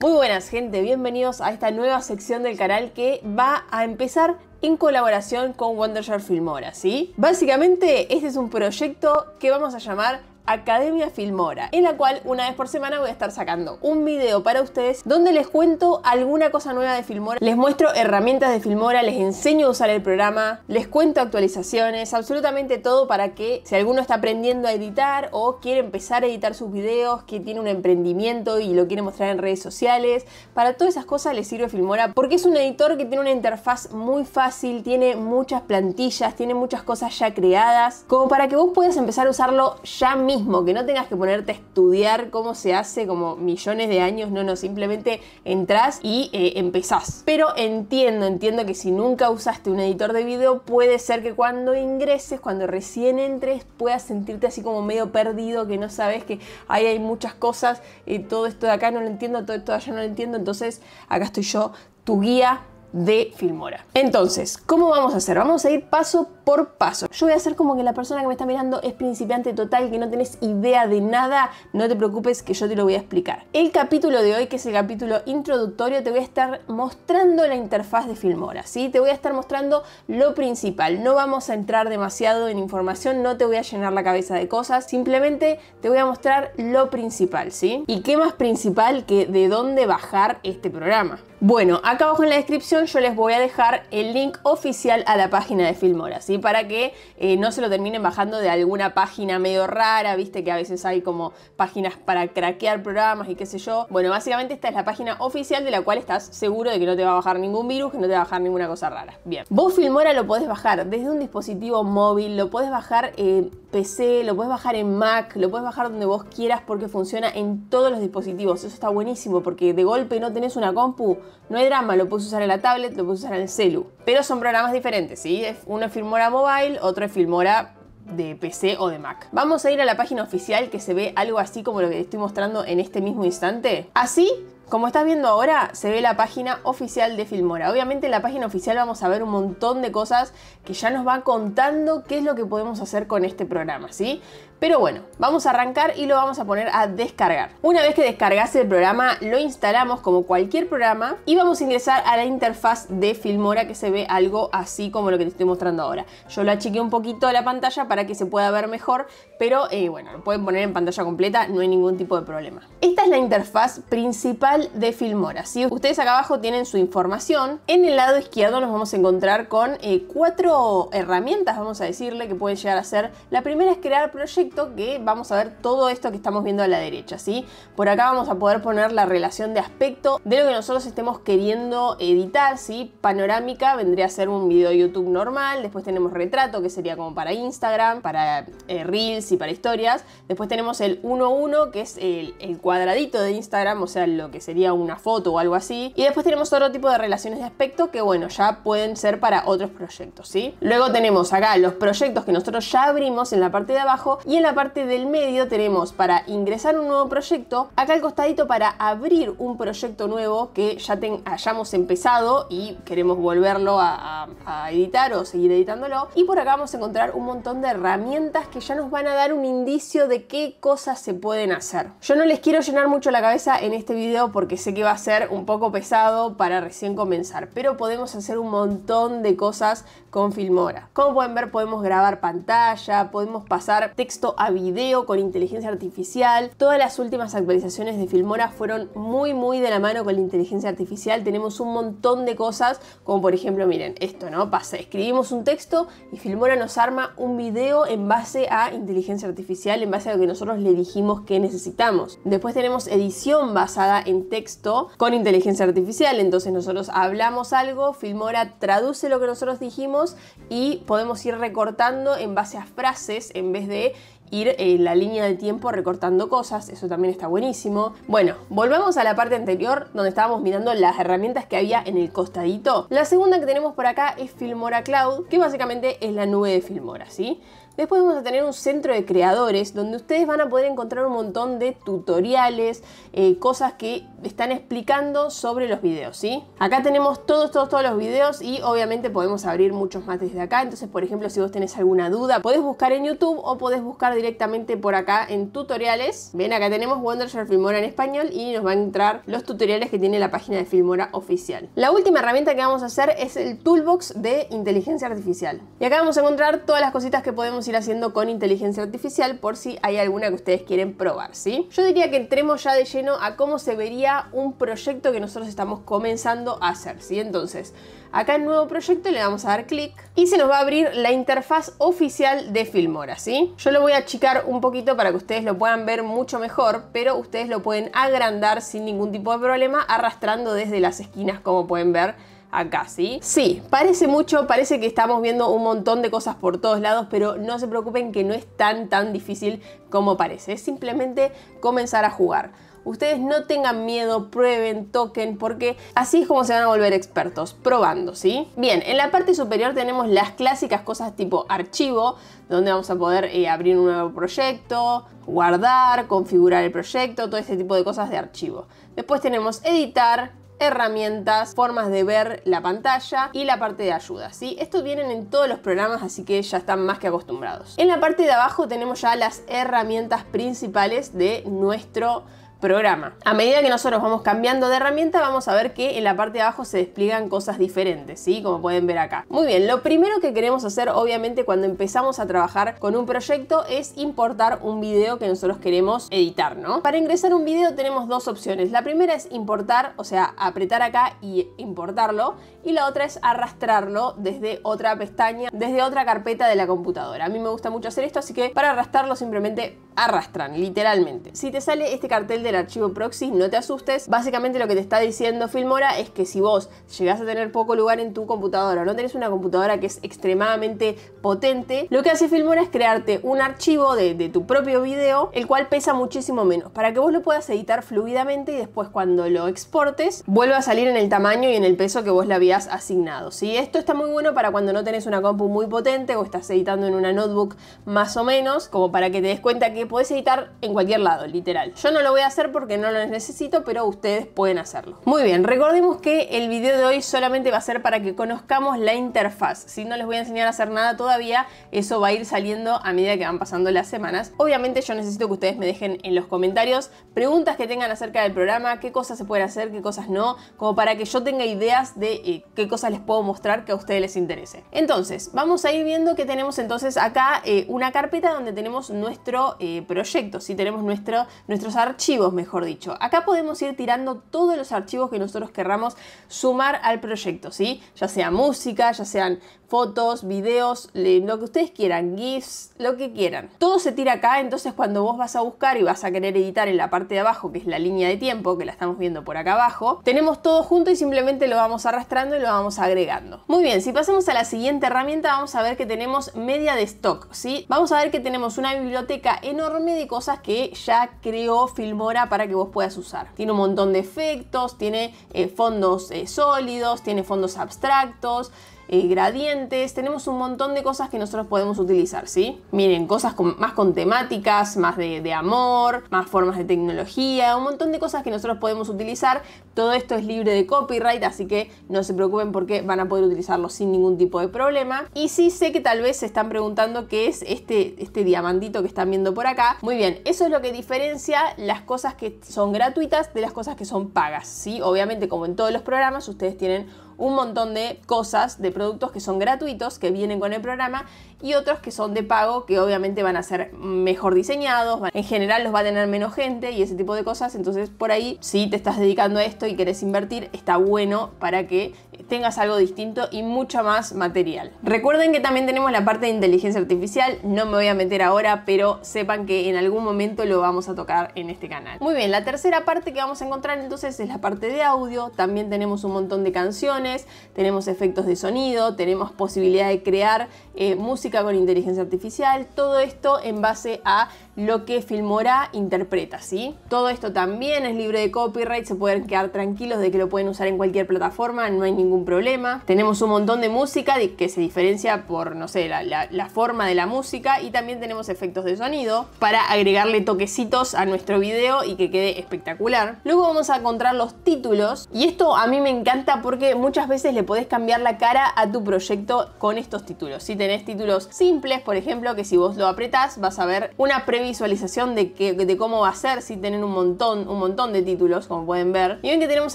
Muy buenas gente, bienvenidos a esta nueva sección del canal que va a empezar en colaboración con Wondershare Filmora, ¿sí? Básicamente este es un proyecto que vamos a llamar Academia Filmora, en la cual una vez por semana voy a estar sacando un video para ustedes donde les cuento alguna cosa nueva de Filmora, les muestro herramientas de Filmora, les enseño a usar el programa, les cuento actualizaciones, absolutamente todo para que si alguno está aprendiendo a editar o quiere empezar a editar sus videos, que tiene un emprendimiento y lo quiere mostrar en redes sociales, para todas esas cosas les sirve Filmora porque es un editor que tiene una interfaz muy fácil, tiene muchas plantillas, tiene muchas cosas ya creadas, como para que vos puedas empezar a usarlo ya mismo que no tengas que ponerte a estudiar cómo se hace como millones de años, no, no, simplemente entras y eh, empezás. Pero entiendo, entiendo que si nunca usaste un editor de video, puede ser que cuando ingreses, cuando recién entres, puedas sentirte así como medio perdido, que no sabes que ahí hay muchas cosas, y eh, todo esto de acá no lo entiendo, todo esto de allá no lo entiendo, entonces acá estoy yo, tu guía de Filmora. Entonces, ¿cómo vamos a hacer? Vamos a ir paso por paso. Yo voy a hacer como que la persona que me está mirando es principiante total, que no tenés idea de nada. No te preocupes que yo te lo voy a explicar. El capítulo de hoy, que es el capítulo introductorio, te voy a estar mostrando la interfaz de Filmora, ¿sí? Te voy a estar mostrando lo principal. No vamos a entrar demasiado en información, no te voy a llenar la cabeza de cosas. Simplemente te voy a mostrar lo principal, ¿sí? ¿Y qué más principal que de dónde bajar este programa? Bueno, acá abajo en la descripción yo les voy a dejar el link oficial a la página de Filmora, ¿sí? Para que eh, no se lo terminen bajando de alguna página medio rara, viste que a veces hay como páginas para craquear programas y qué sé yo. Bueno, básicamente esta es la página oficial de la cual estás seguro de que no te va a bajar ningún virus, que no te va a bajar ninguna cosa rara. Bien, vos Filmora lo podés bajar desde un dispositivo móvil, lo podés bajar en eh, PC, lo podés bajar en Mac, lo podés bajar donde vos quieras porque funciona en todos los dispositivos. Eso está buenísimo porque de golpe no tenés una compu, no hay drama, lo puedes usar en la tablet lo puedes usar en el celu. Pero son programas diferentes, ¿sí? Uno es Filmora Mobile, otro es Filmora de PC o de Mac. Vamos a ir a la página oficial que se ve algo así como lo que estoy mostrando en este mismo instante. Así como estás viendo ahora, se ve la página oficial de Filmora. Obviamente en la página oficial vamos a ver un montón de cosas que ya nos va contando qué es lo que podemos hacer con este programa, ¿sí? Pero bueno, vamos a arrancar y lo vamos a poner a descargar. Una vez que descargas el programa, lo instalamos como cualquier programa y vamos a ingresar a la interfaz de Filmora que se ve algo así como lo que te estoy mostrando ahora. Yo lo achiqué un poquito la pantalla para que se pueda ver mejor, pero eh, bueno, lo pueden poner en pantalla completa, no hay ningún tipo de problema. Esta es la interfaz principal de Filmora. Si ustedes acá abajo tienen su información, en el lado izquierdo nos vamos a encontrar con eh, cuatro herramientas, vamos a decirle, que pueden llegar a ser. La primera es crear proyecto, que vamos a ver todo esto que estamos viendo a la derecha, ¿sí? Por acá vamos a poder poner la relación de aspecto de lo que nosotros estemos queriendo editar, ¿sí? Panorámica vendría a ser un video YouTube normal, después tenemos retrato, que sería como para Instagram, para eh, Reels y para historias. Después tenemos el 1-1, que es el, el cuadradito de Instagram, o sea, lo que se sería una foto o algo así. Y después tenemos otro tipo de relaciones de aspecto que, bueno, ya pueden ser para otros proyectos, ¿sí? Luego tenemos acá los proyectos que nosotros ya abrimos en la parte de abajo y en la parte del medio tenemos para ingresar un nuevo proyecto, acá al costadito para abrir un proyecto nuevo que ya hayamos empezado y queremos volverlo a, a editar o seguir editándolo. Y por acá vamos a encontrar un montón de herramientas que ya nos van a dar un indicio de qué cosas se pueden hacer. Yo no les quiero llenar mucho la cabeza en este video porque sé que va a ser un poco pesado para recién comenzar, pero podemos hacer un montón de cosas con Filmora. Como pueden ver, podemos grabar pantalla, podemos pasar texto a video con inteligencia artificial. Todas las últimas actualizaciones de Filmora fueron muy muy de la mano con la inteligencia artificial. Tenemos un montón de cosas, como por ejemplo, miren, esto, ¿no? Pasa, escribimos un texto y Filmora nos arma un video en base a inteligencia artificial, en base a lo que nosotros le dijimos que necesitamos. Después tenemos edición basada en texto con inteligencia artificial. Entonces nosotros hablamos algo, Filmora traduce lo que nosotros dijimos y podemos ir recortando en base a frases en vez de ir en eh, la línea de tiempo recortando cosas, eso también está buenísimo. Bueno, volvemos a la parte anterior donde estábamos mirando las herramientas que había en el costadito. La segunda que tenemos por acá es Filmora Cloud, que básicamente es la nube de Filmora, ¿sí? Después vamos a tener un centro de creadores donde ustedes van a poder encontrar un montón de tutoriales, eh, cosas que están explicando sobre los videos, ¿sí? Acá tenemos todos, todos, todos los videos y obviamente podemos abrir muchos más desde acá. Entonces, por ejemplo, si vos tenés alguna duda, podés buscar en YouTube o podés buscar directamente por acá en tutoriales. Ven, acá tenemos Wondershare Filmora en español y nos van a entrar los tutoriales que tiene la página de Filmora oficial. La última herramienta que vamos a hacer es el Toolbox de Inteligencia Artificial. Y acá vamos a encontrar todas las cositas que podemos ir haciendo con inteligencia artificial por si hay alguna que ustedes quieren probar, ¿sí? Yo diría que entremos ya de lleno a cómo se vería un proyecto que nosotros estamos comenzando a hacer, ¿sí? Entonces, acá en nuevo proyecto le vamos a dar clic y se nos va a abrir la interfaz oficial de Filmora, ¿sí? Yo lo voy a achicar un poquito para que ustedes lo puedan ver mucho mejor, pero ustedes lo pueden agrandar sin ningún tipo de problema arrastrando desde las esquinas como pueden ver acá, ¿sí? Sí, parece mucho, parece que estamos viendo un montón de cosas por todos lados, pero no se preocupen que no es tan tan difícil como parece, es simplemente comenzar a jugar. Ustedes no tengan miedo, prueben, toquen, porque así es como se van a volver expertos, probando, ¿sí? Bien, en la parte superior tenemos las clásicas cosas tipo archivo, donde vamos a poder eh, abrir un nuevo proyecto, guardar, configurar el proyecto, todo este tipo de cosas de archivo. Después tenemos editar, herramientas, formas de ver la pantalla y la parte de ayuda. ¿sí? Estos vienen en todos los programas, así que ya están más que acostumbrados. En la parte de abajo tenemos ya las herramientas principales de nuestro programa. A medida que nosotros vamos cambiando de herramienta, vamos a ver que en la parte de abajo se despliegan cosas diferentes, ¿sí? Como pueden ver acá. Muy bien, lo primero que queremos hacer, obviamente, cuando empezamos a trabajar con un proyecto es importar un video que nosotros queremos editar, ¿no? Para ingresar un video tenemos dos opciones. La primera es importar, o sea, apretar acá y importarlo. Y la otra es arrastrarlo desde otra pestaña, desde otra carpeta de la computadora. A mí me gusta mucho hacer esto, así que para arrastrarlo simplemente arrastran, literalmente. Si te sale este cartel de el archivo proxy, no te asustes. Básicamente lo que te está diciendo Filmora es que si vos llegás a tener poco lugar en tu computadora o no tenés una computadora que es extremadamente potente, lo que hace Filmora es crearte un archivo de, tu propio video, el cual pesa muchísimo menos, para que vos lo puedas editar fluidamente y después cuando lo exportes vuelva a salir en el tamaño y en el peso que vos le habías asignado. Si Esto está muy bueno para cuando no tenés una compu muy potente o estás editando en una notebook más o menos, como para que te des cuenta que podés editar en cualquier lado, literal. Yo no lo voy a hacer porque no lo necesito, pero ustedes pueden hacerlo. Muy bien, recordemos que el video de hoy solamente va a ser para que conozcamos la interfaz. Si no les voy a enseñar a hacer nada todavía, eso va a ir saliendo a medida que van pasando las semanas. Obviamente yo necesito que ustedes me dejen en los comentarios preguntas que tengan acerca del programa, qué cosas se pueden hacer, qué cosas no, como para que yo tenga ideas de eh, qué cosas les puedo mostrar que a ustedes les interese. Entonces, vamos a ir viendo que tenemos entonces acá eh, una carpeta donde tenemos nuestro eh, proyecto, si tenemos nuestro, nuestros archivos mejor dicho. Acá podemos ir tirando todos los archivos que nosotros querramos sumar al proyecto, ¿sí? Ya sea música, ya sean fotos, videos, lo que ustedes quieran, GIFs, lo que quieran. Todo se tira acá, entonces cuando vos vas a buscar y vas a querer editar en la parte de abajo, que es la línea de tiempo, que la estamos viendo por acá abajo, tenemos todo junto y simplemente lo vamos arrastrando y lo vamos agregando. Muy bien, si pasamos a la siguiente herramienta, vamos a ver que tenemos media de stock, ¿sí? Vamos a ver que tenemos una biblioteca enorme de cosas que ya creó Filmora para que vos puedas usar. Tiene un montón de efectos, tiene eh, fondos eh, sólidos, tiene fondos abstractos, eh, gradientes, tenemos un montón de cosas que nosotros podemos utilizar, ¿sí? Miren, cosas con, más con temáticas, más de, amor, más formas de tecnología, un montón de cosas que nosotros podemos utilizar. Todo esto es libre de copyright, así que no se preocupen porque van a poder utilizarlo sin ningún tipo de problema. Y sí sé que tal vez se están preguntando qué es este, este diamantito que están viendo por acá. Muy bien, eso es lo que diferencia las cosas que son gratuitas de las cosas que son pagas, ¿sí? Obviamente, como en todos los programas, ustedes tienen un montón de cosas, de productos que son gratuitos, que vienen con el programa y otros que son de pago que obviamente van a ser mejor diseñados, en general los va a tener menos gente y ese tipo de cosas, entonces por ahí si te estás dedicando a esto y querés invertir, está bueno para que tengas algo distinto y mucho más material. Recuerden que también tenemos la parte de inteligencia artificial, no me voy a meter ahora, pero sepan que en algún momento lo vamos a tocar en este canal. Muy bien, la tercera parte que vamos a encontrar entonces es la parte de audio, también tenemos un montón de canciones, tenemos efectos de sonido, tenemos posibilidad de crear eh, música con inteligencia artificial, todo esto en base a lo que Filmora interpreta, ¿sí? Todo esto también es libre de copyright, se pueden quedar tranquilos de que lo pueden usar en cualquier plataforma, no hay ningún problema. Tenemos un montón de música que se diferencia por, no sé, la, forma de la música y también tenemos efectos de sonido para agregarle toquecitos a nuestro video y que quede espectacular. Luego vamos a encontrar los títulos y esto a mí me encanta porque muchas veces le podés cambiar la cara a tu proyecto con estos títulos. Si tenés títulos simples, por ejemplo, que si vos lo apretás vas a ver una previa visualización de, cómo va a ser, si tienen un montón, un montón de títulos, como pueden ver. Y ven que tenemos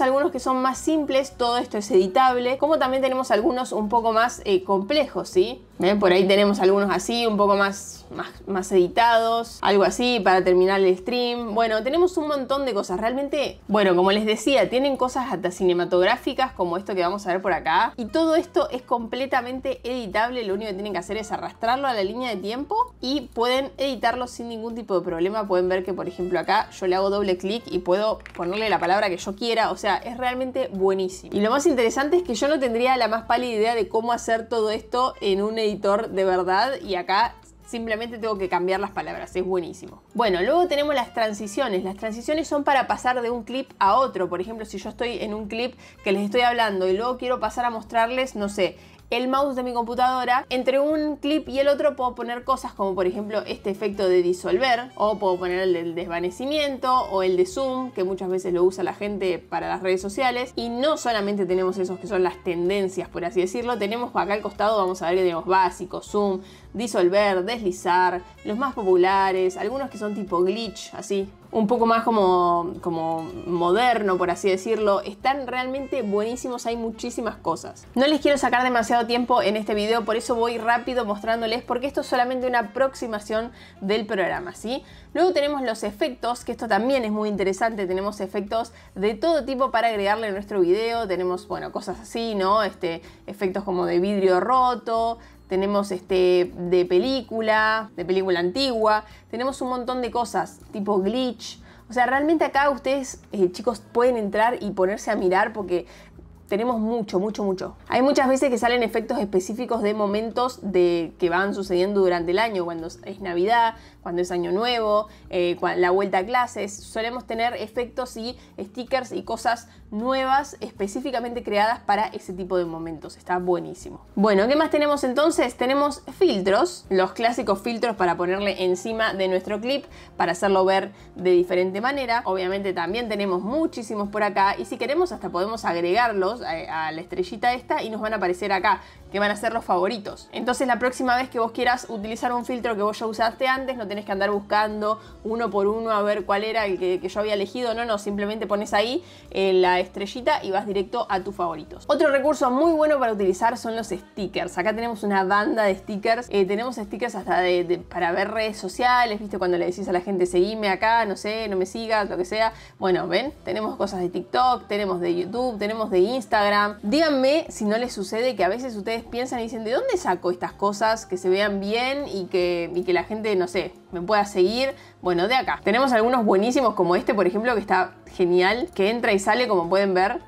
algunos que son más simples, todo esto es editable, como también tenemos algunos un poco más eh, complejos, ¿sí? ¿Eh? Por ahí tenemos algunos así, un poco más, más, más editados, algo así para terminar el stream. Bueno, tenemos un montón de cosas, realmente, bueno, como les decía, tienen cosas hasta cinematográficas como esto que vamos a ver por acá. Y todo esto es completamente editable, lo único que tienen que hacer es arrastrarlo a la línea de tiempo y pueden editarlo sin ningún tipo de problema. Pueden ver que, por ejemplo, acá yo le hago doble clic y puedo ponerle la palabra que yo quiera. O sea, es realmente buenísimo. Y lo más interesante es que yo no tendría la más pálida idea de cómo hacer todo esto en un editor de verdad. Y acá Simplemente tengo que cambiar las palabras, es buenísimo. Bueno, luego tenemos las transiciones. Las transiciones son para pasar de un clip a otro. Por ejemplo, si yo estoy en un clip que les estoy hablando y luego quiero pasar a mostrarles, no sé, el mouse de mi computadora, entre un clip y el otro puedo poner cosas como por ejemplo este efecto de disolver, o puedo poner el del desvanecimiento, o el de zoom, que muchas veces lo usa la gente para las redes sociales. Y no solamente tenemos esos que son las tendencias, por así decirlo, tenemos acá al costado, vamos a ver que tenemos básicos zoom, disolver, deslizar, los más populares, algunos que son tipo glitch, así, un poco más como, como moderno, por así decirlo. Están realmente buenísimos, hay muchísimas cosas. No les quiero sacar demasiado tiempo en este video, por eso voy rápido mostrándoles porque esto es solamente una aproximación del programa, ¿sí? Luego tenemos los efectos, que esto también es muy interesante, tenemos efectos de todo tipo para agregarle a nuestro video, tenemos, bueno, cosas así, ¿no? Este, efectos como de vidrio roto, tenemos este de película, de película antigua, tenemos un montón de cosas, tipo glitch. O sea, realmente acá ustedes, eh, chicos, pueden entrar y ponerse a mirar porque tenemos mucho, mucho, mucho. Hay muchas veces que salen efectos específicos de momentos de, que van sucediendo durante el año, cuando es Navidad, cuando es año nuevo, eh, la vuelta a clases, solemos tener efectos y stickers y cosas nuevas específicamente creadas para ese tipo de momentos. Está buenísimo. Bueno, ¿qué más tenemos entonces? Tenemos filtros, los clásicos filtros para ponerle encima de nuestro clip para hacerlo ver de diferente manera. Obviamente también tenemos muchísimos por acá y si queremos hasta podemos agregarlos eh, a la estrellita esta y nos van a aparecer acá que van a ser los favoritos. Entonces la próxima vez que vos quieras utilizar un filtro que vos ya usaste antes, no tenés que andar buscando uno por uno a ver cuál era el que, yo había elegido, no, no, simplemente pones ahí eh, la estrellita y vas directo a tus favoritos. Otro recurso muy bueno para utilizar son los stickers. Acá tenemos una banda de stickers, eh, tenemos stickers hasta para ver redes sociales, viste cuando le decís a la gente seguime acá, no sé, no me sigas, lo que sea. Bueno, ven, tenemos cosas de TikTok, tenemos de YouTube, tenemos de Instagram. Díganme si no les sucede que a veces ustedes piensan y dicen, ¿de dónde saco estas cosas que se vean bien y que, y que la gente, no sé, me pueda seguir? Bueno, de acá. Tenemos algunos buenísimos como este, por ejemplo, que está genial, que entra y sale, como pueden ver.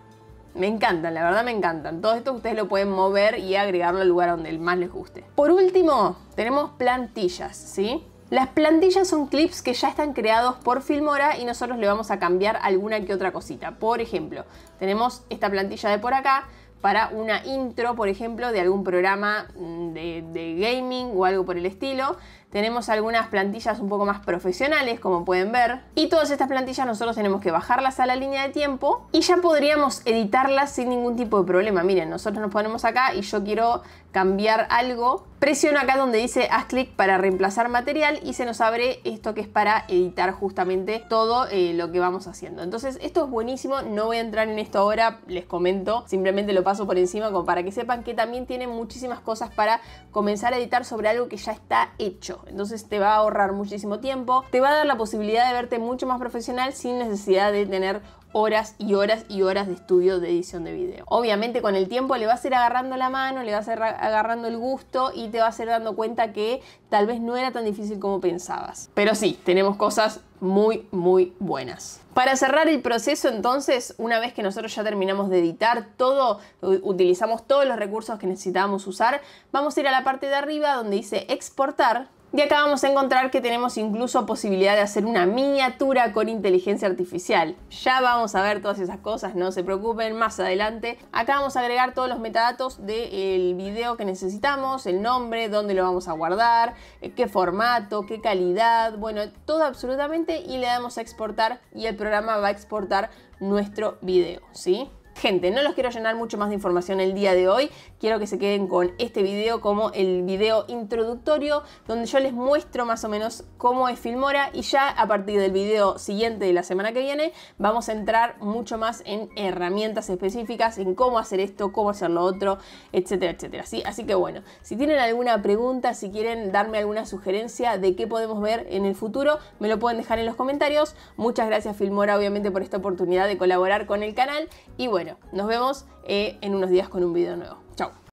Me encantan, la verdad me encantan. Todo esto ustedes lo pueden mover y agregarlo al lugar donde más les guste. Por último, tenemos plantillas, ¿sí? Las plantillas son clips que ya están creados por Filmora y nosotros le vamos a cambiar alguna que otra cosita. Por ejemplo, tenemos esta plantilla de por acá, para una intro, por ejemplo, de algún programa mm, de, gaming o algo por el estilo. Tenemos algunas plantillas un poco más profesionales, como pueden ver. Y todas estas plantillas nosotros tenemos que bajarlas a la línea de tiempo y ya podríamos editarlas sin ningún tipo de problema. Miren, nosotros nos ponemos acá y yo quiero cambiar algo Presiono acá donde dice haz clic para reemplazar material y se nos abre esto que es para editar justamente todo eh, lo que vamos haciendo. Entonces esto es buenísimo, no voy a entrar en esto ahora, les comento, simplemente lo paso por encima como para que sepan que también tiene muchísimas cosas para comenzar a editar sobre algo que ya está hecho. Entonces te va a ahorrar muchísimo tiempo, te va a dar la posibilidad de verte mucho más profesional sin necesidad de tener horas y horas y horas de estudio de edición de video. Obviamente con el tiempo le vas a ir agarrando la mano, le vas a ir agarrando el gusto y te vas a ir dando cuenta que tal vez no era tan difícil como pensabas. Pero sí, tenemos cosas muy, muy buenas. Para cerrar el proceso, entonces, una vez que nosotros ya terminamos de editar todo, utilizamos todos los recursos que necesitábamos usar, vamos a ir a la parte de arriba donde dice exportar y acá vamos a encontrar que tenemos incluso posibilidad de hacer una miniatura con inteligencia artificial. Ya vamos a ver todas esas cosas, no se preocupen, más adelante. Acá vamos a agregar todos los metadatos del video que necesitamos, el nombre, dónde lo vamos a guardar, eh, qué formato, qué calidad, bueno, todo absolutamente y le damos a exportar y el programa va a exportar nuestro video, ¿sí? Gente, no los quiero llenar mucho más de información el día de hoy. Quiero que se queden con este video como el video introductorio, donde yo les muestro más o menos cómo es Filmora y ya a partir del video siguiente de la semana que viene vamos a entrar mucho más en herramientas específicas, en cómo hacer esto, cómo hacer lo otro, etcétera, etcétera. ¿sí? Así que bueno, si tienen alguna pregunta, si quieren darme alguna sugerencia de qué podemos ver en el futuro, me lo pueden dejar en los comentarios. Muchas gracias Filmora obviamente por esta oportunidad de colaborar con el canal y bueno, nos vemos eh, en unos días con un video nuevo.